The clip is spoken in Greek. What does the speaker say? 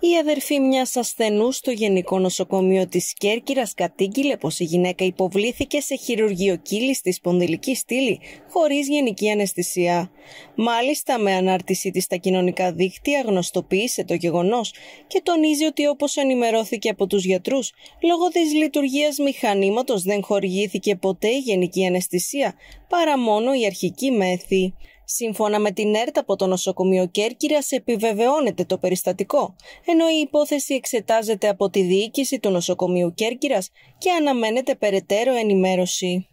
Η αδερφή μιας ασθενούς στο Γενικό Νοσοκομείο της Κέρκυρας κατήγγειλε πως η γυναίκα υποβλήθηκε σε χειρουργείο κύλη στη σπονδυλική στήλη χωρίς γενική αναισθησία. Μάλιστα, με ανάρτησή της στα κοινωνικά δίκτυα, γνωστοποίησε το γεγονός και τονίζει ότι όπως ενημερώθηκε από τους γιατρούς, λόγω της λειτουργίας μηχανήματος δεν χορηγήθηκε ποτέ η γενική αναισθησία παρά μόνο η αρχική μέθη. Σύμφωνα με την ΕΡΤ από το νοσοκομείο Κέρκυρα, επιβεβαιώνεται το περιστατικό, ενώ η υπόθεση εξετάζεται από τη διοίκηση του νοσοκομείου Κέρκυρας και αναμένεται περαιτέρω ενημέρωση.